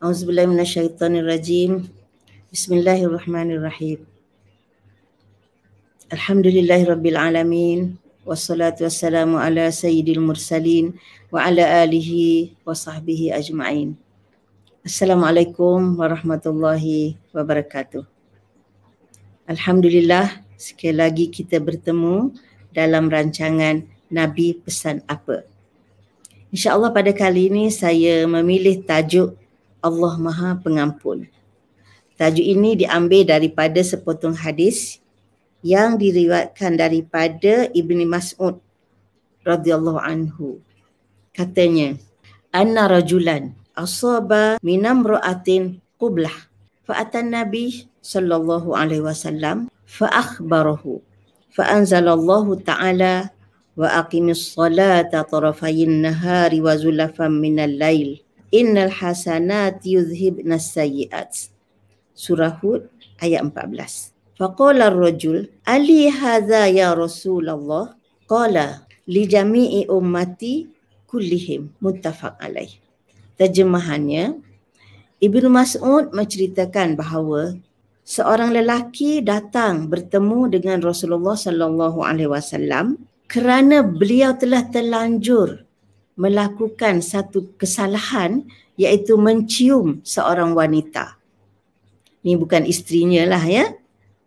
A'udzubillahi minasyaitonir rajim. Bismillahirrahmanirrahim. Alhamdulillahirabbil alamin wassalatu wassalamu ala sayyidil mursalin wa ala alihi wa sahbihi ajma'in. Assalamualaikum warahmatullahi wabarakatuh. Alhamdulillah sekali lagi kita bertemu dalam rancangan Nabi pesan apa. Insya-Allah pada kali ini saya memilih tajuk Allah Maha Pengampun. Tajuk ini diambil daripada sepotong hadis yang diriwayatkan daripada Ibni Mas'ud radhiyallahu anhu. Katanya, "Anna rajulan asaba minam ra'atin qublah fa atan nabi sallallahu alaihi wasallam fa akhbarahu fa anzalallahu ta'ala wa aqimis salata nahari wa zulafan minal lail." Innal hasanat yudhibna sayyiat. Surah Hud ayat 14. Faqala ar-rajul ali hadza ya Rasulullah? Qala li jami'i ummati kullihim muttafaq alaih. Terjemahannya Ibnu Mas'ud menceritakan bahawa seorang lelaki datang bertemu dengan Rasulullah SAW kerana beliau telah terlanjur melakukan satu kesalahan iaitu mencium seorang wanita. Ini bukan istrinya lah ya.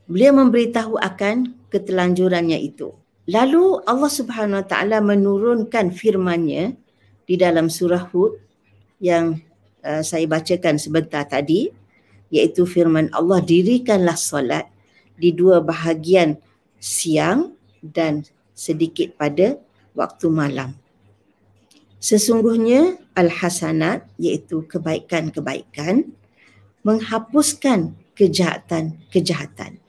Beliau memberitahu akan ketelanjurannya itu. Lalu Allah Subhanahu Wa Taala menurunkan firman-Nya di dalam surah Hud yang uh, saya bacakan sebentar tadi iaitu firman Allah dirikanlah solat di dua bahagian siang dan sedikit pada waktu malam. Sesungguhnya al-hasanat iaitu kebaikan-kebaikan menghapuskan kejahatan-kejahatan.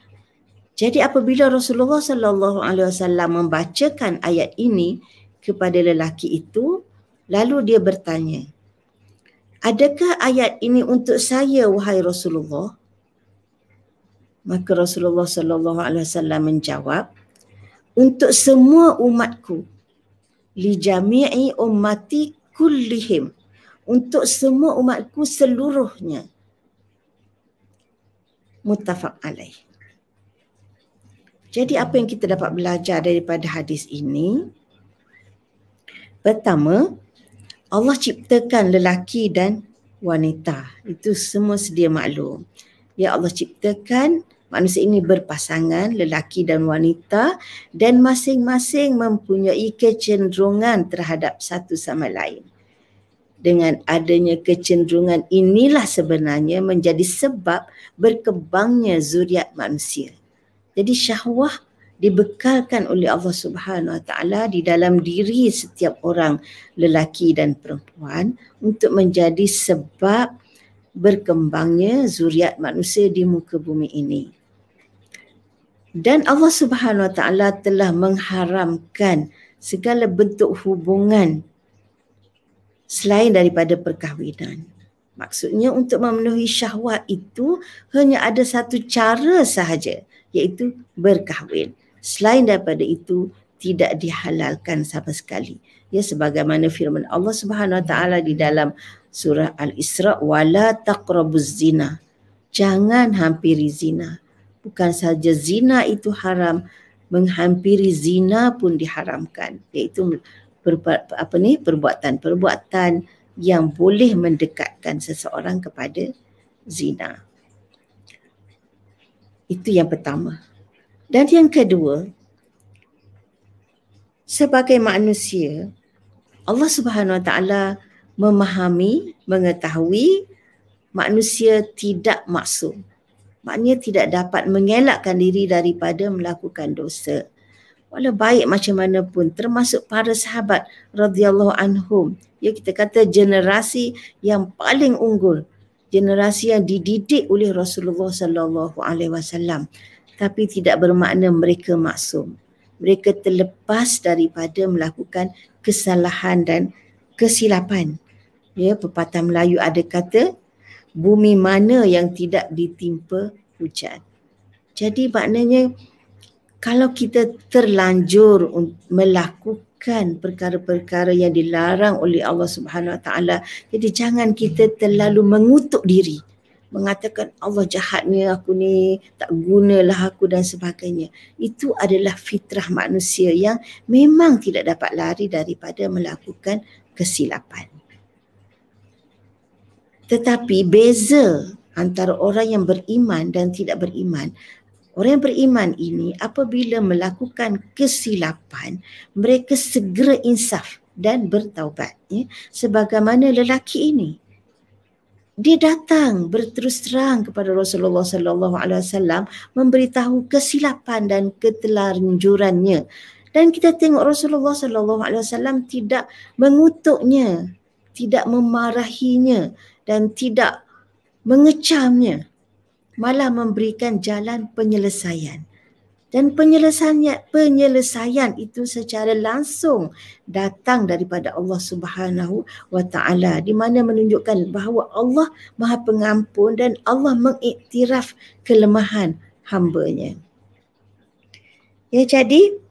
Jadi apabila Rasulullah sallallahu alaihi wasallam membacakan ayat ini kepada lelaki itu, lalu dia bertanya, "Adakah ayat ini untuk saya wahai Rasulullah?" Maka Rasulullah sallallahu alaihi wasallam menjawab, "Untuk semua umatku." li jami'i ummati kullihim untuk semua umatku seluruhnya muttafaq alaih jadi apa yang kita dapat belajar daripada hadis ini pertama Allah ciptakan lelaki dan wanita itu semua sedia maklum ya Allah ciptakan manusia ini berpasangan lelaki dan wanita dan masing-masing mempunyai kecenderungan terhadap satu sama lain. Dengan adanya kecenderungan inilah sebenarnya menjadi sebab berkembangnya zuriat manusia. Jadi syahwah dibekalkan oleh Allah Subhanahu Wa Taala di dalam diri setiap orang lelaki dan perempuan untuk menjadi sebab berkembangnya zuriat manusia di muka bumi ini dan Allah Subhanahu Wa Taala telah mengharamkan segala bentuk hubungan selain daripada perkahwinan. Maksudnya untuk memenuhi syahwat itu hanya ada satu cara sahaja iaitu berkahwin. Selain daripada itu tidak dihalalkan sama sekali. Ya sebagaimana firman Allah Subhanahu Wa Taala di dalam surah Al-Isra wala taqrabuz zina. Jangan hampiri zina bukan sahaja zina itu haram menghampiri zina pun diharamkan iaitu apa ni perbuatan-perbuatan yang boleh mendekatkan seseorang kepada zina itu yang pertama dan yang kedua sebagai manusia Allah Subhanahu Wa Taala memahami mengetahui manusia tidak maksum maknanya tidak dapat mengelakkan diri daripada melakukan dosa. Walau baik macam mana pun termasuk para sahabat radhiyallahu anhum. Ya kita kata generasi yang paling unggul, generasi yang dididik oleh Rasulullah sallallahu alaihi wasallam. Tapi tidak bermakna mereka maksum. Mereka terlepas daripada melakukan kesalahan dan kesilapan. Ya, pepatah Melayu ada kata bumi mana yang tidak ditimpa hujan. Jadi maknanya kalau kita terlanjur melakukan perkara-perkara yang dilarang oleh Allah Subhanahu Wa Taala, jadi jangan kita terlalu mengutuk diri mengatakan Allah jahatnya aku ni, tak gunalah aku dan sebagainya. Itu adalah fitrah manusia yang memang tidak dapat lari daripada melakukan kesilapan. Tetapi beza antara orang yang beriman dan tidak beriman. Orang yang beriman ini apabila melakukan kesilapan, mereka segera insaf dan bertaubat. Ya. Sebagaimana lelaki ini. Dia datang berterus terang kepada Rasulullah sallallahu alaihi wasallam memberitahu kesilapan dan ketelanjurannya. Dan kita tengok Rasulullah sallallahu alaihi wasallam tidak mengutuknya, tidak memarahinya, dan tidak mengecamnya malah memberikan jalan penyelesaian dan penyelesaiannya penyelesaian itu secara langsung datang daripada Allah Subhanahu wa taala di mana menunjukkan bahawa Allah Maha Pengampun dan Allah mengiktiraf kelemahan hamba-Nya. Ya jadi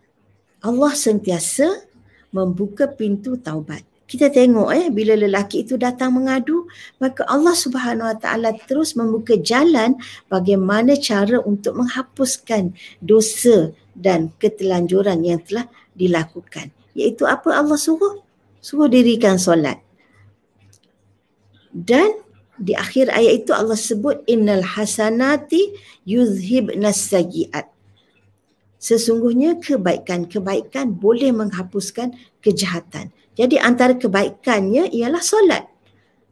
Allah sentiasa membuka pintu taubat kita tengok eh bila lelaki itu datang mengadu maka Allah Subhanahu Wa Taala terus membuka jalan bagaimana cara untuk menghapuskan dosa dan ketelanjuran yang telah dilakukan iaitu apa Allah suruh suruh dirikan solat dan di akhir ayat itu Allah sebut innal hasanati yuzhibnas sayiat sesungguhnya kebaikan-kebaikan boleh menghapuskan kejahatan. Jadi antara kebaikannya ialah solat.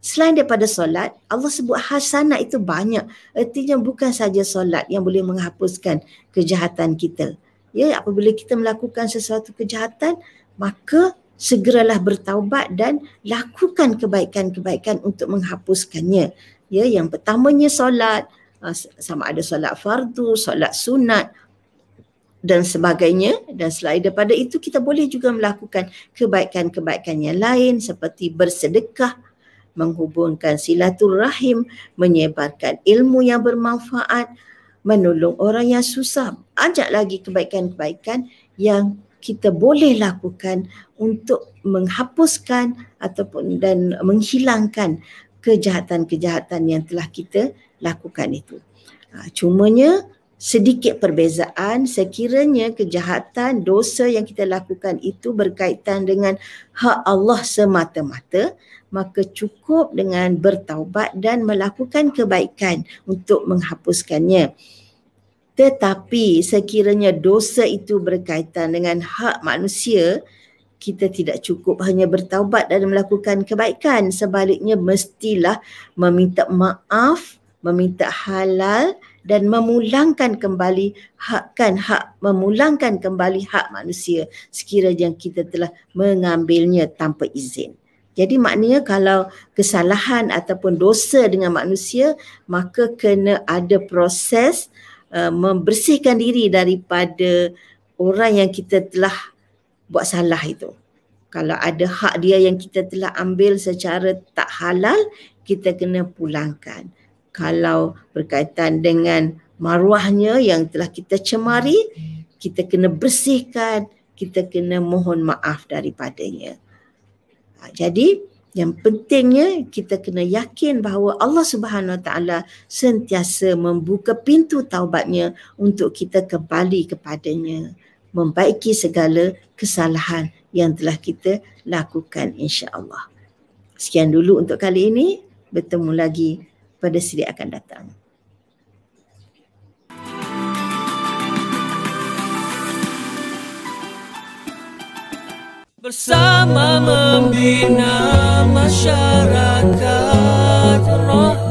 Selain daripada solat, Allah sebut hasanah itu banyak. Artinya bukan saja solat yang boleh menghapuskan kejahatan kita. Ya, apabila kita melakukan sesuatu kejahatan, maka segeralah bertaubat dan lakukan kebaikan-kebaikan untuk menghapuskannya. Ya, yang pertamanya solat, ah, sama ada solat fardu, solat sunat, dan sebagainya dan selain daripada itu kita boleh juga melakukan kebaikan-kebaikan yang lain seperti bersedekah menghubungkan silaturahim menyebarkan ilmu yang bermanfaat menolong orang yang susah ajak lagi kebaikan-kebaikan yang kita boleh lakukan untuk menghapuskan ataupun dan menghilangkan kejahatan-kejahatan yang telah kita lakukan itu. Ha, cumanya sedikit perbezaan sekiranya kejahatan dosa yang kita lakukan itu berkaitan dengan hak Allah semata-mata maka cukup dengan bertaubat dan melakukan kebaikan untuk menghapuskannya tetapi sekiranya dosa itu berkaitan dengan hak manusia kita tidak cukup hanya bertaubat dan melakukan kebaikan sebaliknya mestilah meminta maaf meminta halal dan memulangkan kembali hak kan hak memulangkan kembali hak manusia sekiranya yang kita telah mengambilnya tanpa izin. Jadi maknanya kalau kesalahan ataupun dosa dengan manusia maka kena ada proses uh, membersihkan diri daripada orang yang kita telah buat salah itu. Kalau ada hak dia yang kita telah ambil secara tak halal kita kena pulangkan kalau berkaitan dengan maruahnya yang telah kita cemari kita kena bersihkan kita kena mohon maaf daripadanya ha, jadi yang pentingnya kita kena yakin bahawa Allah Subhanahu Wa Taala sentiasa membuka pintu taubatnya untuk kita kembali kepadanya membaiki segala kesalahan yang telah kita lakukan insya-Allah. Sekian dulu untuk kali ini, bertemu lagi pada siri akan datang. Bersama membina masyarakat roh